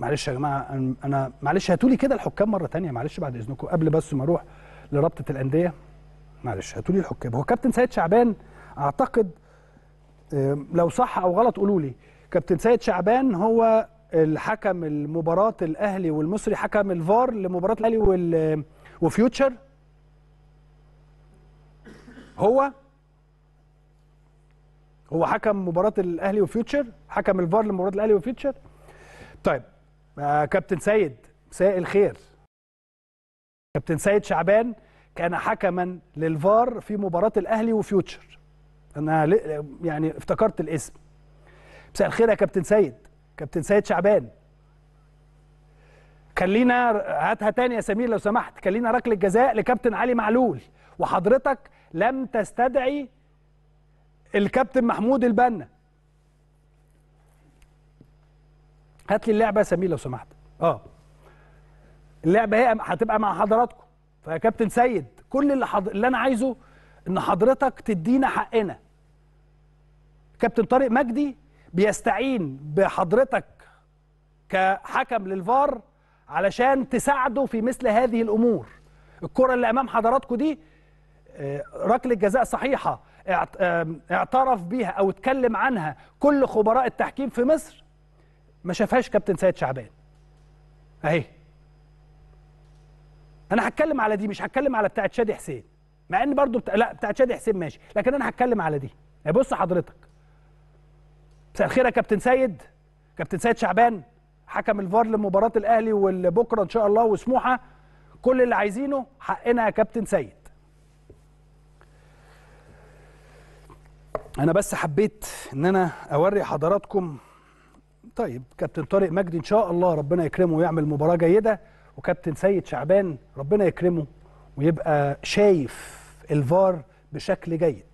معلش يا جماعه انا معلش هاتوا لي كده الحكام مره ثانيه معلش بعد اذنكم قبل بس ما اروح لرابطه الانديه معلش هاتوا لي الحكام هو كابتن سيد شعبان اعتقد لو صح او غلط قولوا لي كابتن سيد شعبان هو الحكم المباراة الاهلي والمصري حكم الفار لمباراه الاهلي وال وفيوتشر هو هو حكم مباراه الاهلي وفيوتشر حكم الفار لمباراه الاهلي وفيوتشر طيب آه، كابتن سيد مساء الخير كابتن سيد شعبان كان حكما للفار في مباراة الأهلي وفيوتشر أنا يعني افتكرت الاسم مساء الخير يا كابتن سيد كابتن سيد شعبان خلينا هاتها تاني يا سمير لو سمحت خلينا ركله جزاء لكابتن علي معلول وحضرتك لم تستدعي الكابتن محمود البنا هات لي اللعبه يا سمير لو سمحت اه اللعبه هي هتبقى مع حضراتكم فيا كابتن سيد كل اللي, حض... اللي انا عايزه ان حضرتك تدينا حقنا كابتن طارق مجدي بيستعين بحضرتك كحكم للفار علشان تساعده في مثل هذه الامور الكره اللي امام حضراتكم دي آه، ركله جزاء صحيحه اعترف بيها او اتكلم عنها كل خبراء التحكيم في مصر ما شافهاش كابتن سيد شعبان اهي انا هتكلم على دي مش هتكلم على بتاعه شادي حسين مع ان برضو بتا... لا بتاعه شادي حسين ماشي لكن انا هتكلم على دي يعني بص حضرتك مساء الخير يا كابتن سيد كابتن سيد شعبان حكم الفار لمباراه الاهلي والبكره ان شاء الله وسموحه كل اللي عايزينه حقنا يا كابتن سيد انا بس حبيت ان انا اوري حضراتكم طيب كابتن طارق مجدي ان شاء الله ربنا يكرمه ويعمل مباراه جيده وكابتن سيد شعبان ربنا يكرمه ويبقى شايف الفار بشكل جيد